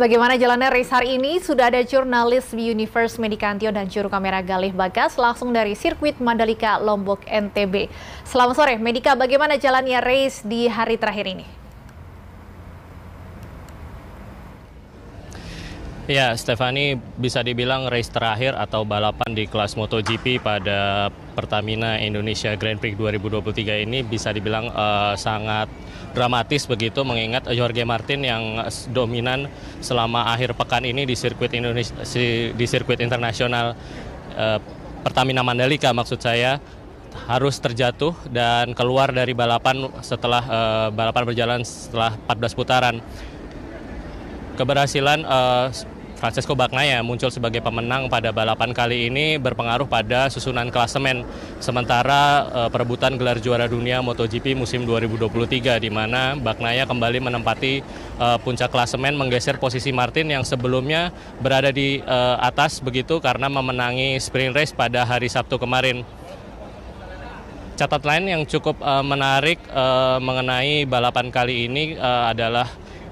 Bagaimana jalannya race hari ini? Sudah ada jurnalis di Universe Medikantio dan juru kamera Galih Bagas langsung dari sirkuit Mandalika Lombok NTB. Selamat sore, Medika. Bagaimana jalannya race di hari terakhir ini? Ya, Stefani bisa dibilang race terakhir atau balapan di kelas MotoGP pada Pertamina Indonesia Grand Prix 2023 ini bisa dibilang uh, sangat dramatis begitu mengingat Jorge Martin yang dominan selama akhir pekan ini di sirkuit Indonesia di sirkuit internasional uh, Pertamina Mandalika maksud saya harus terjatuh dan keluar dari balapan setelah uh, balapan berjalan setelah 14 putaran. Keberhasilan uh, Francesco Bagnaia muncul sebagai pemenang pada balapan kali ini berpengaruh pada susunan klasemen. Sementara e, perebutan gelar juara dunia MotoGP musim 2023 di mana Bagnaia kembali menempati e, puncak klasemen menggeser posisi Martin yang sebelumnya berada di e, atas begitu karena memenangi sprint race pada hari Sabtu kemarin catatan lain yang cukup e, menarik e, mengenai balapan kali ini e, adalah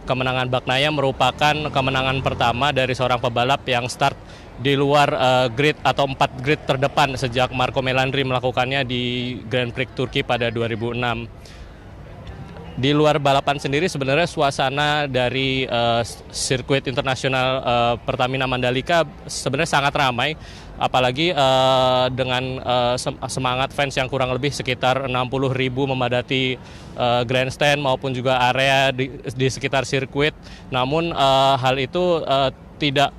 kemenangan Baknaya merupakan kemenangan pertama dari seorang pebalap yang start di luar uh, grid atau empat grid terdepan sejak Marco Melandri melakukannya di Grand Prix Turki pada 2006 di luar balapan sendiri sebenarnya suasana dari uh, sirkuit internasional uh, Pertamina Mandalika sebenarnya sangat ramai apalagi uh, dengan uh, semangat fans yang kurang lebih sekitar 60 ribu memadati uh, grandstand maupun juga area di, di sekitar sirkuit namun uh, hal itu uh, tidak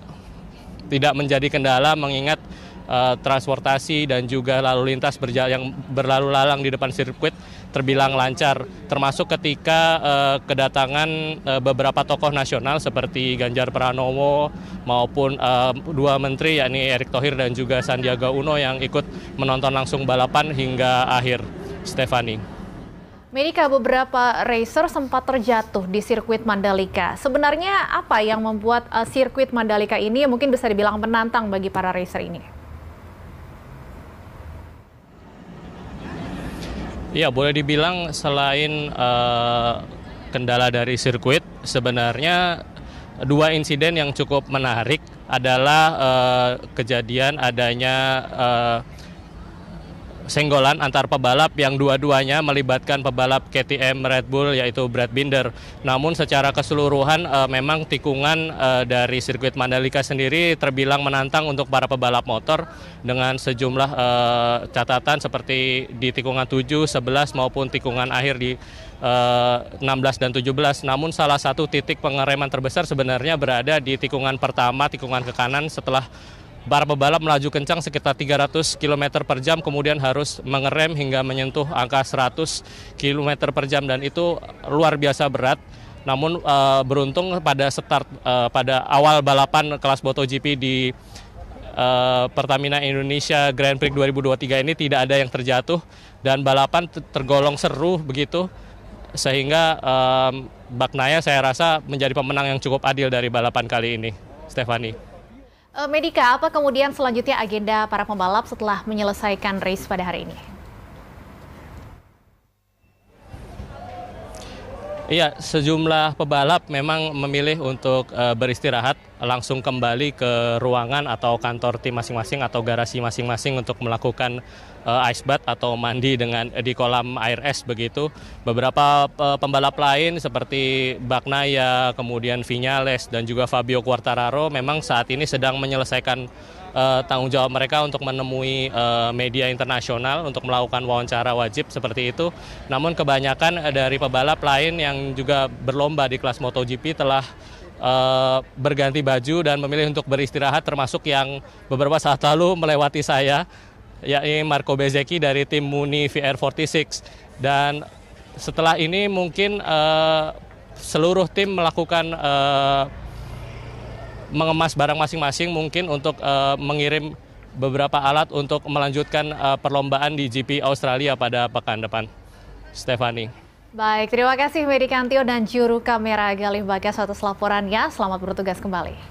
tidak menjadi kendala mengingat uh, transportasi dan juga lalu lintas yang berlalu lalang di depan sirkuit terbilang lancar, termasuk ketika uh, kedatangan uh, beberapa tokoh nasional seperti Ganjar Pranowo maupun uh, dua menteri yakni Erick Thohir dan juga Sandiaga Uno yang ikut menonton langsung balapan hingga akhir. Stefani. Medika, beberapa racer sempat terjatuh di sirkuit Mandalika. Sebenarnya apa yang membuat uh, sirkuit Mandalika ini mungkin bisa dibilang menantang bagi para racer ini? Ya, boleh dibilang selain uh, kendala dari sirkuit, sebenarnya dua insiden yang cukup menarik adalah uh, kejadian adanya uh, senggolan antar pebalap yang dua-duanya melibatkan pebalap KTM Red Bull yaitu Brad Binder. Namun secara keseluruhan e, memang tikungan e, dari sirkuit Mandalika sendiri terbilang menantang untuk para pebalap motor dengan sejumlah e, catatan seperti di tikungan 7, 11 maupun tikungan akhir di 16 dan 17. Namun salah satu titik pengereman terbesar sebenarnya berada di tikungan pertama, tikungan ke kanan setelah para pebalap melaju kencang sekitar 300 km per jam kemudian harus mengerem hingga menyentuh angka 100 km per jam dan itu luar biasa berat namun e, beruntung pada start e, pada awal balapan kelas MotoGP di e, Pertamina Indonesia Grand Prix 2023 ini tidak ada yang terjatuh dan balapan tergolong seru begitu sehingga e, Baknaya saya rasa menjadi pemenang yang cukup adil dari balapan kali ini Stefani. Eh, Medika, apa kemudian selanjutnya agenda para pembalap setelah menyelesaikan race pada hari ini? Iya, sejumlah pebalap memang memilih untuk uh, beristirahat langsung kembali ke ruangan atau kantor tim masing-masing atau garasi masing-masing untuk melakukan uh, ice bath atau mandi dengan eh, di kolam air es begitu. Beberapa uh, pembalap lain seperti Bagnaia, kemudian Vinales dan juga Fabio Quartararo memang saat ini sedang menyelesaikan uh, tanggung jawab mereka untuk menemui uh, media internasional untuk melakukan wawancara wajib seperti itu. Namun kebanyakan eh, dari pebalap lain yang juga berlomba di kelas MotoGP telah uh, berganti baju dan memilih untuk beristirahat termasuk yang beberapa saat lalu melewati saya yakni Marco Bezeki dari tim Muni VR46 dan setelah ini mungkin uh, seluruh tim melakukan uh, mengemas barang masing-masing mungkin untuk uh, mengirim beberapa alat untuk melanjutkan uh, perlombaan di GP Australia pada pekan depan. Stefani. Baik, terima kasih Medikantio dan juru kamera Galih Bagas atas laporannya. Selamat bertugas kembali.